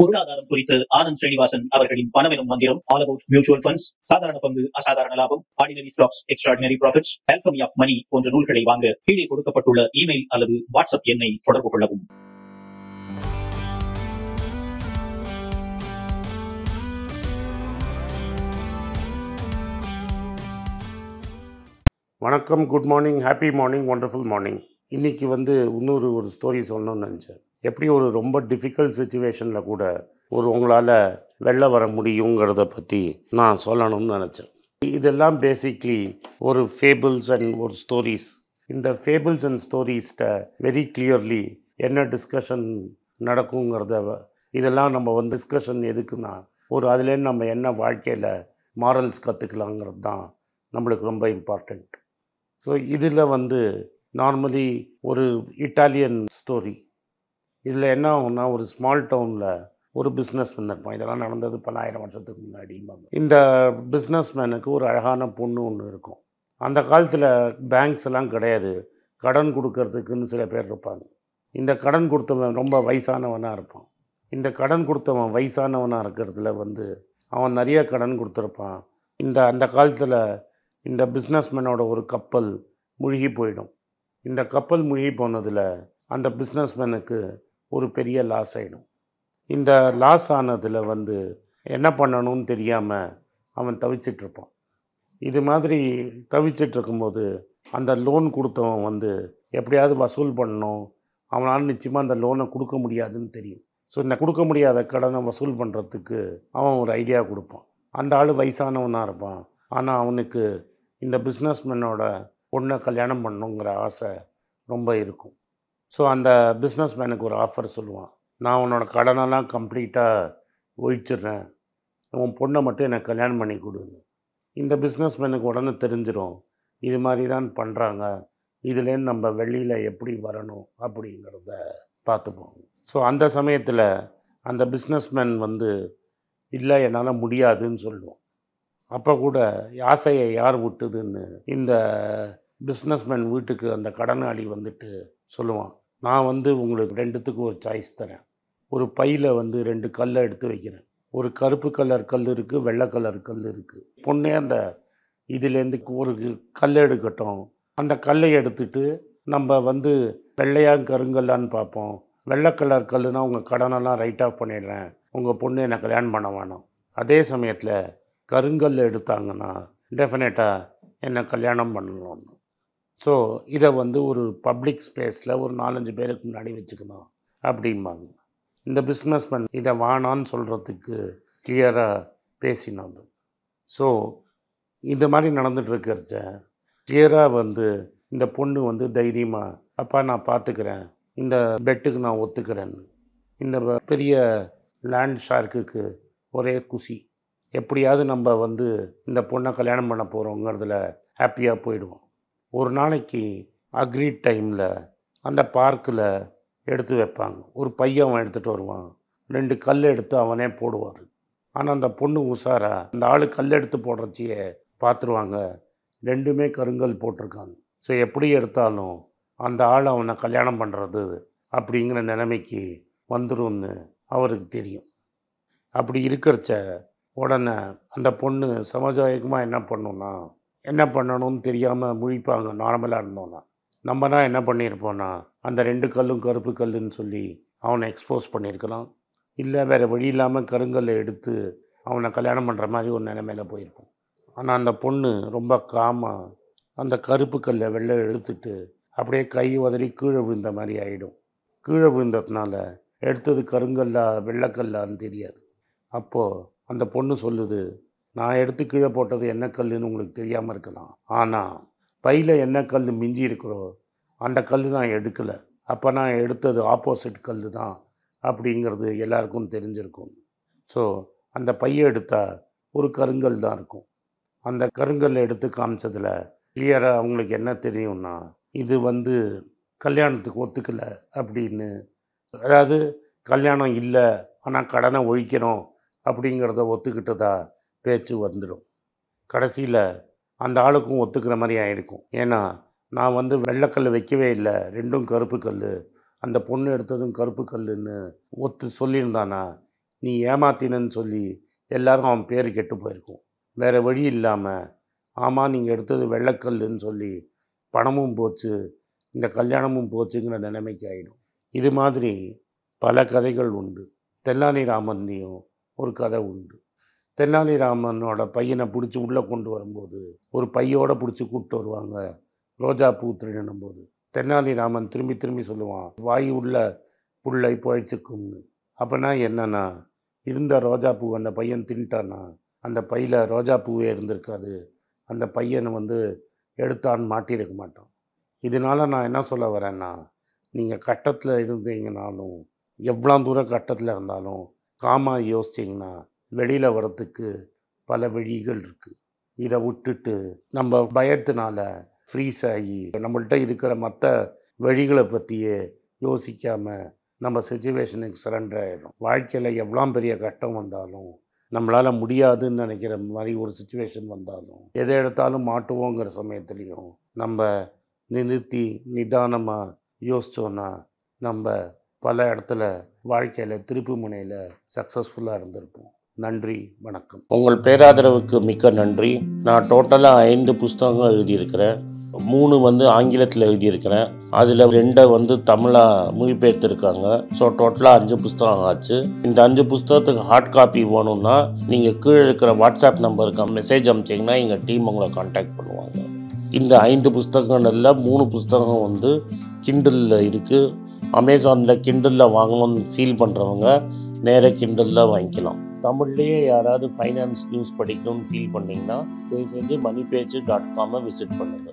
பொருளாதாரம் குறித்து ஆனந்த் ஸ்ரீனிவாசன் அவர்களின் பணமெனும் மந்திரம் ஆல் அபவுட் மியூச்சுவல் ஃபண்ட்ஸ் சாதாரண பங்கு அசாதாரண லாபம் ordinary stocks extraordinary profits alchemy of money போன்ற நூல்களை வாங்க கீழே கொடுக்கப்பட்டுள்ள இமெயில் அல்லது வாட்ஸ்அப் எண்ணை தொடர்பு கொள்ளவும் வணக்கம் good morning happy morning morning இன்னைக்கு வந்து இன்னொரு ஒரு எப்படி ஒரு ரொம்ப டிஃபிகல்ட் சுச்சுவேஷனில் கூட ஒரு உங்களால் வெளில வர முடியுங்கிறத பற்றி நான் சொல்லணும்னு நினச்சேன் இதெல்லாம் பேசிக்லி ஒரு ஃபேபிள்ஸ் அண்ட் ஒரு ஸ்டோரிஸ் இந்த ஃபேபிள்ஸ் அண்ட் ஸ்டோரிஸ்ட்டை வெரி கிளியர்லி என்ன டிஸ்கஷன் நடக்குங்கிறத இதெல்லாம் நம்ம வந்து டிஸ்கஷன் எதுக்குன்னா ஒரு அதுலேருந்து நம்ம என்ன வாழ்க்கையில் மாரல்ஸ் கற்றுக்கலாங்கிறது தான் நம்மளுக்கு ரொம்ப இம்பார்ட்டண்ட் ஸோ இதில் வந்து நார்மலி ஒரு இட்டாலியன் ஸ்டோரி இதில் என்ன ஆகும்னா ஒரு ஸ்மால் டவுனில் ஒரு பிஸ்னஸ் இருப்பான் இதெல்லாம் நடந்தது பல்லாயிரம் வருஷத்துக்கு முன்னாடி இந்த பிஸ்னஸ் மேனுக்கு ஒரு அழகான பொண்ணு ஒன்று இருக்கும் அந்த காலத்தில் பேங்க்ஸ் எல்லாம் கிடையாது கடன் கொடுக்கறதுக்குன்னு சில பேர் இருப்பாங்க இந்த கடன் கொடுத்தவன் ரொம்ப வயசானவனாக இருப்பான் இந்த கடன் கொடுத்தவன் வயசானவனாக இருக்கிறதுல வந்து அவன் நிறைய கடன் கொடுத்துருப்பான் இந்த அந்த காலத்தில் இந்த பிஸ்னஸ்மேனோட ஒரு கப்பல் முழுகி போயிடும் இந்த கப்பல் முழுகி போனதில் அந்த பிஸ்னஸ்மேனுக்கு ஒரு பெரிய லாஸ் ஆகிடும் இந்த லாஸ் ஆனதில் வந்து என்ன பண்ணணும்னு தெரியாமல் அவன் தவிச்சிட்ருப்பான் இது மாதிரி தவிச்சிட்ருக்கும்போது அந்த லோன் கொடுத்தவன் வந்து எப்படியாவது வசூல் பண்ணணும் அவனால் நிச்சயமாக அந்த லோனை கொடுக்க முடியாதுன்னு தெரியும் ஸோ இந்த கொடுக்க முடியாத கடனை வசூல் பண்ணுறதுக்கு அவன் ஒரு ஐடியா கொடுப்பான் அந்த ஆள் வயசானவனாக இருப்பான் ஆனால் அவனுக்கு இந்த பிஸ்னஸ்மேனோட பொண்ணை கல்யாணம் பண்ணணுங்கிற ஆசை ரொம்ப இருக்கும் ஸோ அந்த பிஸ்னஸ் மேனுக்கு ஒரு ஆஃபர் சொல்லுவான் நான் உன்னோட கடனெல்லாம் கம்ப்ளீட்டாக ஒழிச்சிடுறேன் உன் பொண்ணை மட்டும் எனக்கு கல்யாணம் பண்ணி கொடுங்க இந்த பிஸ்னஸ் மேனுக்கு உடனே தெரிஞ்சிடும் இது மாதிரி தான் பண்ணுறாங்க இதுலேருந்து நம்ம வெளியில் எப்படி வரணும் அப்படிங்கிறத பார்த்துப்போம் ஸோ அந்த சமயத்தில் அந்த பிஸ்னஸ்மேன் வந்து இல்லை என்னால் முடியாதுன்னு சொல்லுவோம் அப்போ கூட ஆசையை யார் விட்டுதுன்னு இந்த பிஸ்னஸ்மேன் வீட்டுக்கு அந்த கடனாளி வந்துட்டு சொல்லுவான் நான் வந்து உங்களுக்கு ரெண்டுத்துக்கு ஒரு சாய்ஸ் தரேன் ஒரு பையில் வந்து ரெண்டு கல்லை எடுத்து வைக்கிறேன் ஒரு கருப்பு கலர் கல் இருக்குது வெள்ளை கலர் கல் இருக்குது பொண்ணே அந்த இதுலேருந்து ஒரு கல் எடுக்கட்டும் அந்த கல்லை எடுத்துட்டு நம்ம வந்து வெள்ளையாக கருங்கல்லான்னு பார்ப்போம் வெள்ளை கலர் கல்லுனா உங்கள் கடனெல்லாம் ரைட் ஆஃப் பண்ணிடுறேன் உங்கள் பொண்ணு என்னை கல்யாணம் பண்ண வேணும் அதே சமயத்தில் கருங்கல் எடுத்தாங்கன்னா டெஃபினட்டாக என்னை கல்யாணம் பண்ணணும் ஸோ இதை வந்து ஒரு பப்ளிக் ஸ்பேஸில் ஒரு நாலஞ்சு பேருக்கு முன்னாடி வச்சுக்கணும் அப்படிம்பாங்க இந்த பிஸ்னஸ்மேன் இதை வானான்னு சொல்கிறதுக்கு கிளியராக பேசினாங்க ஸோ இந்த மாதிரி நடந்துகிட்ருக்கிறச்ச கிளியராக வந்து இந்த பொண்ணு வந்து தைரியமாக அப்பா நான் பார்த்துக்கிறேன் இந்த பெட்டுக்கு நான் ஒத்துக்கிறேன் இந்த பெரிய லேண்ட் ஷார்க்குக்கு ஒரே குசி எப்படியாவது நம்ம வந்து இந்த பொண்ணை கல்யாணம் பண்ண போகிறோங்கிறதுல ஹாப்பியாக போயிடுவோம் ஒரு நாளைக்கு அக்ரீட் டைமில் அந்த பார்க்கில் எடுத்து வைப்பாங்க ஒரு பையன் அவன் எடுத்துகிட்டு வருவான் ரெண்டு கல் எடுத்து அவனே போடுவார் ஆனால் அந்த பொண்ணு உஷாரா அந்த ஆள் கல் எடுத்து போடுறச்சியே பார்த்துருவாங்க ரெண்டுமே கருங்கல் போட்டிருக்காங்க ஸோ எப்படி எடுத்தாலும் அந்த ஆள் அவனை கல்யாணம் பண்ணுறது அப்படிங்கிற நிலைமைக்கு வந்துடும்னு அவருக்கு தெரியும் அப்படி இருக்கிறச்ச உடனே அந்த பொண்ணு சமஜாயகமாக என்ன பண்ணுன்னா என்ன பண்ணணும்னு தெரியாமல் முழிப்பாங்க நார்மலாக இருந்தோன்னா தான் என்ன பண்ணியிருப்போன்னா அந்த ரெண்டு கல்லும் கருப்பு கல்லுன்னு சொல்லி அவனை எக்ஸ்போஸ் பண்ணியிருக்கலாம் இல்லை வேறு வழி இல்லாமல் கருங்கல்லை எடுத்து அவனை கல்யாணம் பண்ணுற மாதிரி ஒரு நிலைமையில போயிருப்போம் ஆனால் அந்த பொண்ணு ரொம்ப காமாக அந்த கருப்பு கல்லை வெளில எடுத்துட்டு அப்படியே கை உதறி கீழே விழுந்த மாதிரி ஆகிடும் கீழே விழுந்ததுனால எடுத்தது கருங்கல்லா வெள்ளக்கல்லான்னு தெரியாது அப்போது அந்த பொண்ணு சொல்லுது நான் எடுத்து கீழே போட்டது என்ன கல்லுன்னு உங்களுக்கு தெரியாமல் இருக்கலாம் ஆனால் பையில் என்ன கல் மிஞ்சி இருக்கிறோ அந்த கல் நான் எடுக்கலை அப்போ நான் எடுத்தது ஆப்போசிட் கல் தான் அப்படிங்கிறது எல்லாருக்கும் தெரிஞ்சிருக்கும் ஸோ அந்த பையை எடுத்தால் ஒரு கருங்கல் தான் இருக்கும் அந்த கருங்கல் எடுத்து காமிச்சதில் கிளியராக அவங்களுக்கு என்ன தெரியும்னா இது வந்து கல்யாணத்துக்கு ஒத்துக்கலை அப்படின்னு அதாவது கல்யாணம் இல்லை ஆனால் கடனை ஒழிக்கணும் அப்படிங்கிறத ஒத்துக்கிட்டதா பேச்சு வந்துடும் கடைசியில் அந்த ஆளுக்கும் ஒத்துக்கிற மாதிரி ஆகிருக்கும் ஏன்னா நான் வந்து வெள்ளக்கல் வைக்கவே இல்லை ரெண்டும் கருப்பு கல் அந்த பொண்ணு எடுத்ததும் கருப்பு கல்லுன்னு ஒத்து சொல்லியிருந்தானா நீ ஏமாத்தினன்னு சொல்லி எல்லோரும் அவன் பேர் கெட்டு போயிருக்கும் வேறு வழி இல்லாமல் ஆமாம் நீங்கள் எடுத்தது வெள்ளைக்கல்லுன்னு சொல்லி பணமும் போச்சு இந்த கல்யாணமும் போச்சுங்கிற நிலைமைக்கு ஆகிடும் இது மாதிரி பல கதைகள் உண்டு தெல்லானி ராமன்லேயும் ஒரு கதை உண்டு தெனாலிராமனோட பையனை பிடிச்சி உள்ளே கொண்டு வரும்போது ஒரு பையோட பிடிச்சி கூப்பிட்டு வருவாங்க ரோஜா பூ போது தெனாலிராமன் திரும்பி திரும்பி சொல்லுவான் வாய் உள்ள புள்ளை புழைச்சிக்கும்னு அப்போனா என்னன்னா இருந்த ரோஜா பூ அந்த பையன் தின்ட்டான்னா அந்த பையில் ரோஜா பூவே இருந்திருக்காது அந்த பையனை வந்து எடுத்தான் மாட்டியிருக்க மாட்டான் இதனால் நான் என்ன சொல்ல வரேன்னா நீங்கள் கட்டத்தில் இருந்தீங்கனாலும் எவ்வளோ தூரம் கட்டத்தில் இருந்தாலும் காமா யோசிச்சிங்கன்னா வெளியில் வரத்துக்கு பல வழிகள் இருக்குது இதை விட்டுட்டு நம்ம பயத்தினால ஃப்ரீஸ் ஆகி நம்மள்கிட்ட இருக்கிற மற்ற வழிகளை பற்றியே யோசிக்காமல் நம்ம சுச்சுவேஷனுக்கு சரண்டர் ஆகிடும் வாழ்க்கையில் எவ்வளோ பெரிய கஷ்டம் வந்தாலும் நம்மளால் முடியாதுன்னு நினைக்கிற மாதிரி ஒரு சுச்சுவேஷன் வந்தாலும் எதை எடுத்தாலும் மாட்டுவோங்கிற சமயத்துலேயும் நம்ம நிறுத்தி நிதானமாக யோசித்தோன்னா நம்ம பல இடத்துல வாழ்க்கையில் திருப்பு முனையில் சக்ஸஸ்ஃபுல்லாக இருந்திருப்போம் நன்றி வணக்கம் உங்கள் பேராதரவுக்கு மிக்க நன்றி நான் டோட்டலாக ஐந்து புஸ்தகங்கள் எழுதியிருக்கிறேன் மூணு வந்து ஆங்கிலத்தில் எழுதியிருக்கிறேன் அதில் ரெண்டை வந்து தமிழாக மொழிபெயர்த்துருக்காங்க ஸோ டோட்டலாக அஞ்சு புஸ்தகம் ஆச்சு இந்த அஞ்சு புஸ்தகத்துக்கு ஹார்ட் காப்பி வேணும்னா நீங்கள் கீழே இருக்கிற வாட்ஸ்அப் நம்பருக்கு மெசேஜ் அனுப்பிச்சிங்கன்னா எங்கள் டீம் உங்களை காண்டாக்ட் பண்ணுவாங்க இந்த ஐந்து புஸ்தகங்களில் மூணு புஸ்தகம் வந்து கிண்டலில் இருக்குது அமேசானில் கிண்டலில் வாங்கணும்னு ஃபீல் பண்ணுறவங்க நேராக கிண்டலில் வாங்கிக்கலாம் தமிழ்லேயே யாராவது ஃபைனான்ஸ் நியூஸ் படிக்கணும்னு ஃபீல் பண்ணிங்கன்னா தயவுசெஞ்சு மணி பேஜ் டாட் காமை விசிட் பண்ணுங்கள்